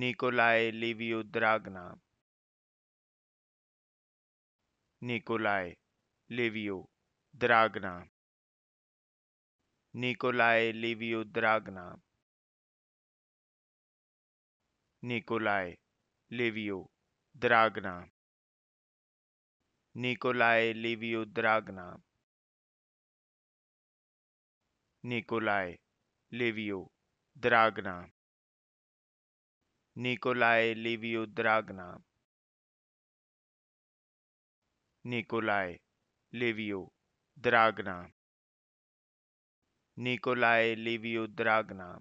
Nikolai Livio Dragna Nikolai Livio Dragna Nikolai Livio Dragna Nikolai Livio Dragna Nikolai Livio Dragna Nikolai Livio Dragna Nikolai Livio Dragna Nikolai Livio Dragna Nikolai Livio द्रागना